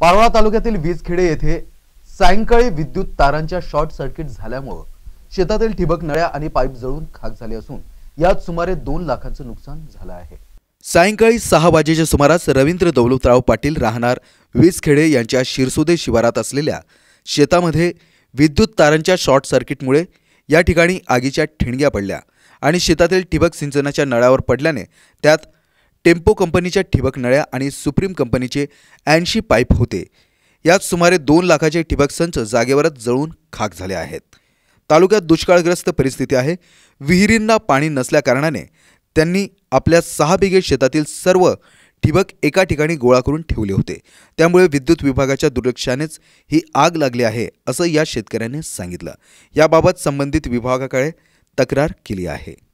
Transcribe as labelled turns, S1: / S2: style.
S1: पारोळा तालुक्यातील वीजखेडे येथे सायंकाळी विद्युत तारांच्या शॉर्ट सर्किट झाल्यामुळं शेतातील ठिबक नळ्या आणि पाईप जळून खाक झाले असून यात सुमारे दोन लाखांचं नुकसान झालं आहे सायंकाळी सहा वाजेच्या सुमारास रवींद्र दौलतराव पाटील राहणार वीजखेडे यांच्या शिरसुदे शिवारात असलेल्या शेतामध्ये विद्युत तारांच्या शॉर्ट सर्किटमुळे या ठिकाणी आगीच्या ठिणग्या पडल्या आणि शेतातील ठिबक सिंचनाच्या नळ्यावर पडल्याने त्यात टेम्पो कंपनीच्या ठिबक नळ्या आणि सुप्रीम कंपनीचे ऐंशी पाईप होते यात सुमारे दोन लाखाचे ठिबक संच जागेवरच जळून खाक झाले आहेत तालुक्यात दुष्काळग्रस्त परिस्थिती आहे विहिरींना पाणी नसल्याकारणाने त्यांनी आपल्या सहा बिगे शेतातील सर्व ठिबक एका ठिकाणी गोळा करून ठेवले होते त्यामुळे विद्युत विभागाच्या दुर्लक्षानेच ही आग लागली आहे असं या शेतकऱ्याने सांगितलं याबाबत संबंधित विभागाकडे तक्रार केली आहे